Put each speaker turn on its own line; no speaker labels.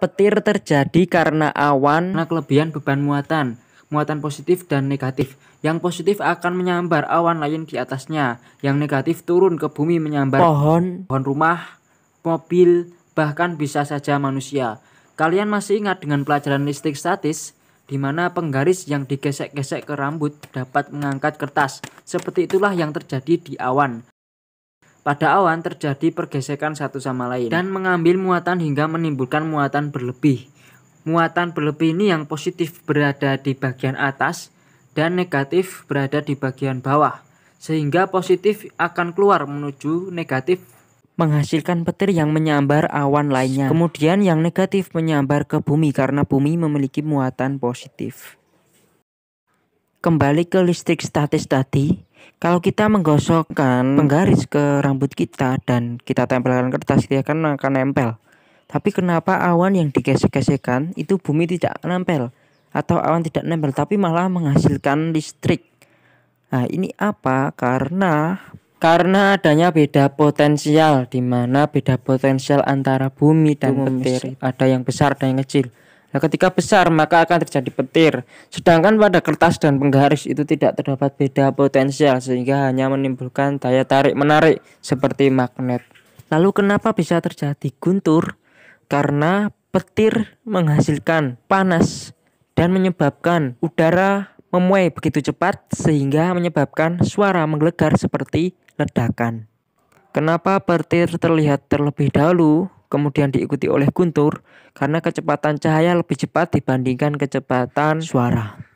petir terjadi karena awan karena kelebihan beban muatan, muatan positif dan negatif. Yang positif akan menyambar awan lain di atasnya, yang negatif turun ke bumi menyambar pohon, pohon rumah, mobil, bahkan bisa saja manusia. Kalian masih ingat dengan pelajaran listrik statis? di mana penggaris yang digesek-gesek ke rambut dapat mengangkat kertas. Seperti itulah yang terjadi di awan pada awan terjadi pergesekan satu sama lain dan mengambil muatan hingga menimbulkan muatan berlebih. Muatan berlebih ini yang positif berada di bagian atas dan negatif berada di bagian bawah, sehingga positif akan keluar menuju negatif menghasilkan petir yang menyambar awan lainnya. Kemudian yang negatif menyambar ke bumi karena bumi memiliki muatan positif. Kembali ke listrik statis tadi, kalau kita menggosokkan penggaris ke rambut kita dan kita tempelkan kertas, dia kan akan nempel. Tapi kenapa awan yang digesek-gesekan itu bumi tidak nempel atau awan tidak nempel tapi malah menghasilkan listrik. Nah, ini apa? Karena karena adanya beda potensial di mana beda potensial antara bumi dan petir ada yang besar dan yang kecil. Nah, ketika besar maka akan terjadi petir. Sedangkan pada kertas dan penggaris itu tidak terdapat beda potensial sehingga hanya menimbulkan daya tarik menarik seperti magnet. Lalu kenapa bisa terjadi guntur? Karena petir menghasilkan panas dan menyebabkan udara memuai begitu cepat sehingga menyebabkan suara menggelegar seperti ledakan. Kenapa petir terlihat terlebih dahulu? kemudian diikuti oleh guntur karena kecepatan cahaya lebih cepat dibandingkan kecepatan suara.